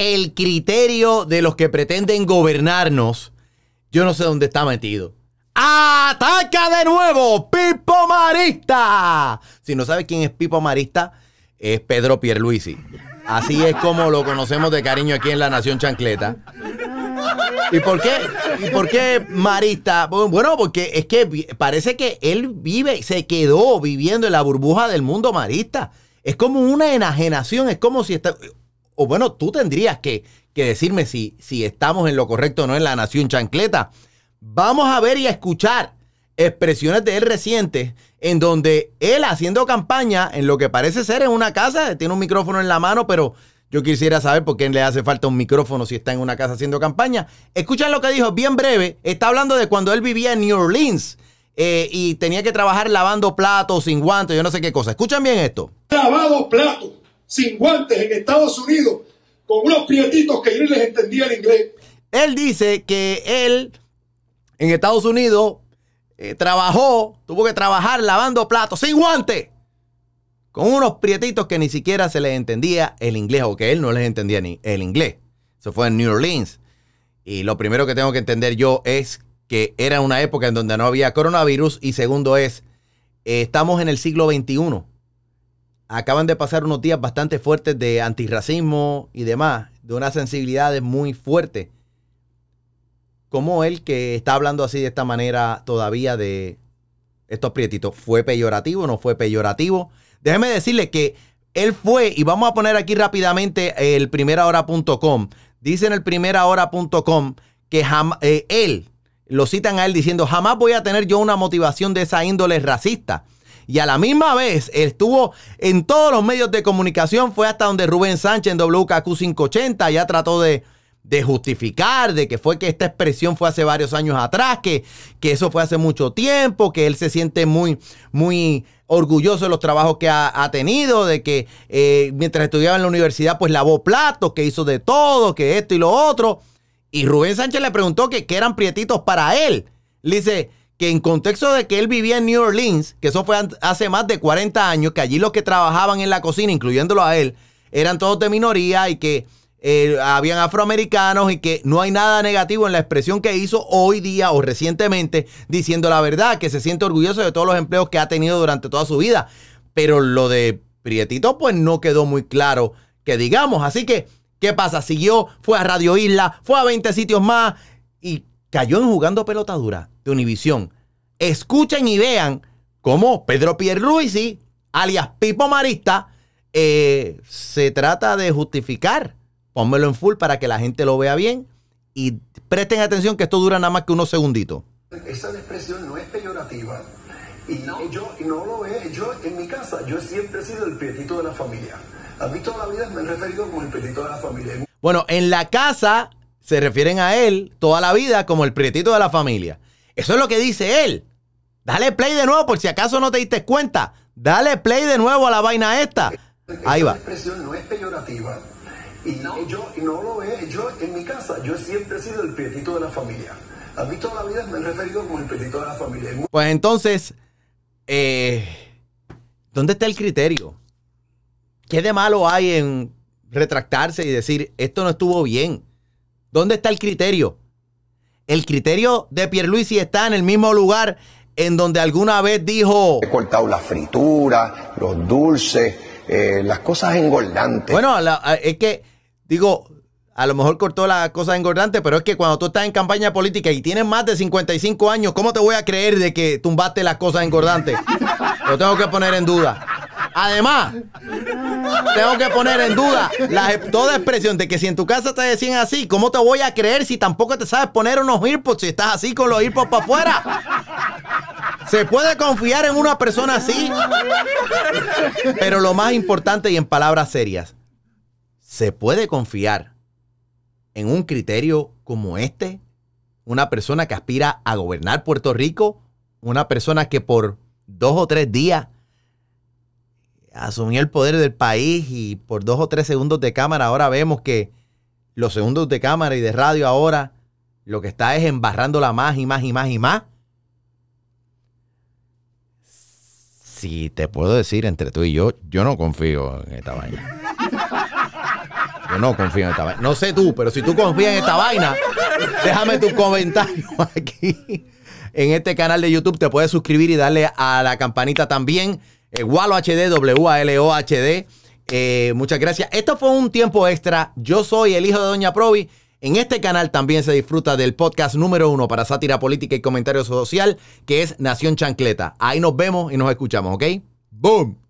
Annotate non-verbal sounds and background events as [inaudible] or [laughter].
el criterio de los que pretenden gobernarnos, yo no sé dónde está metido. ¡Ataca de nuevo, Pipo Marista! Si no sabes quién es Pipo Marista, es Pedro Pierluisi. Así es como lo conocemos de cariño aquí en la Nación Chancleta. ¿Y por qué? ¿Y por qué Marista? Bueno, porque es que parece que él vive, se quedó viviendo en la burbuja del mundo marista. Es como una enajenación, es como si está, o bueno, tú tendrías que, decirme si, si estamos en lo correcto o no en la Nación Chancleta. Vamos a ver y a escuchar expresiones de él recientes en donde él haciendo campaña en lo que parece ser en una casa, tiene un micrófono en la mano, pero yo quisiera saber por qué le hace falta un micrófono si está en una casa haciendo campaña. Escuchan lo que dijo, bien breve. Está hablando de cuando él vivía en New Orleans eh, y tenía que trabajar lavando platos, sin guantes, yo no sé qué cosa. Escuchan bien esto. Lavado platos sin guantes en Estados Unidos con unos prietitos que yo les entendía el inglés. Él dice que él en Estados Unidos eh, trabajó, tuvo que trabajar lavando platos sin guantes con unos prietitos que ni siquiera se les entendía el inglés o que él no les entendía ni el inglés. Eso fue en New Orleans. Y lo primero que tengo que entender yo es que era una época en donde no había coronavirus y segundo es, eh, estamos en el siglo XXI acaban de pasar unos días bastante fuertes de antirracismo y demás, de unas sensibilidades muy fuerte, Como él que está hablando así de esta manera todavía de estos prietitos? ¿Fue peyorativo? ¿No fue peyorativo? Déjeme decirle que él fue, y vamos a poner aquí rápidamente el primerahora.com. Dice en el primerahora.com que eh, él, lo citan a él diciendo, jamás voy a tener yo una motivación de esa índole racista y a la misma vez estuvo en todos los medios de comunicación, fue hasta donde Rubén Sánchez en WKQ 580 ya trató de, justificar, de que fue que esta expresión fue hace varios años atrás, que, que eso fue hace mucho tiempo, que él se siente muy, muy orgulloso de los trabajos que ha, tenido, de que eh, mientras estudiaba en la universidad, pues lavó platos, que hizo de todo, que esto y lo otro. Y Rubén Sánchez le preguntó que, que eran prietitos para él. Le dice, que en contexto de que él vivía en New Orleans, que eso fue hace más de 40 años, que allí los que trabajaban en la cocina, incluyéndolo a él, eran todos de minoría y que eh, habían afroamericanos y que no hay nada negativo en la expresión que hizo hoy día o recientemente diciendo la verdad, que se siente orgulloso de todos los empleos que ha tenido durante toda su vida. Pero lo de Prietito pues no quedó muy claro que digamos. Así que, ¿qué pasa? Siguió, fue a Radio Isla, fue a 20 sitios más y cayó en Jugando Pelotadura de Univisión. Escuchen y vean cómo Pedro Pierre Pierluisi, alias Pipo Marista, eh, se trata de justificar. Pónmelo en full para que la gente lo vea bien y presten atención que esto dura nada más que unos segunditos. Esa expresión no es peyorativa. Y no, lo es. Yo en mi casa, yo siempre he sido el pietito de la familia. A mí toda la vida me han referido como el pietito de la familia. Bueno, en la casa se refieren a él toda la vida como el prietito de la familia. Eso es lo que dice él. Dale play de nuevo por si acaso no te diste cuenta. Dale play de nuevo a la vaina esta. Ahí va. expresión no es peyorativa. Y yo no lo Yo en mi casa, yo siempre he sido el prietito de la familia. A mí toda la vida me he referido como el prietito de la familia. Pues entonces, eh, ¿dónde está el criterio? ¿Qué de malo hay en retractarse y decir esto no estuvo bien? ¿Dónde está el criterio? El criterio de Pierluisi está en el mismo lugar en donde alguna vez dijo... He cortado las frituras, los dulces, eh, las cosas engordantes. Bueno, es que, digo, a lo mejor cortó las cosas engordantes, pero es que cuando tú estás en campaña política y tienes más de 55 años, ¿cómo te voy a creer de que tumbaste las cosas engordantes? Lo tengo que poner en duda. Además, tengo que poner en duda la, toda expresión de que si en tu casa te decían así, ¿cómo te voy a creer si tampoco te sabes poner unos earpods si estás así con los earpods para afuera? ¿Se puede confiar en una persona así? Pero lo más importante y en palabras serias, ¿se puede confiar en un criterio como este? Una persona que aspira a gobernar Puerto Rico, una persona que por dos o tres días asumió el poder del país y por dos o tres segundos de cámara ahora vemos que los segundos de cámara y de radio ahora lo que está es embarrándola más y más y más y más. Si te puedo decir entre tú y yo, yo no confío en esta vaina. Yo no confío en esta vaina. No sé tú, pero si tú confías en esta vaina, déjame tu comentario [laughs] aquí en este canal de YouTube. Te puedes suscribir y darle a la campanita también. WALOHD, eh, Walo W-A-L-O HD. Eh, muchas gracias. Esto fue un tiempo extra. Yo soy el hijo de Doña Provi. En este canal también se disfruta del podcast número uno para sátira política y comentario social, que es Nación Chancleta. Ahí nos vemos y nos escuchamos, ¿ok? ¡Boom!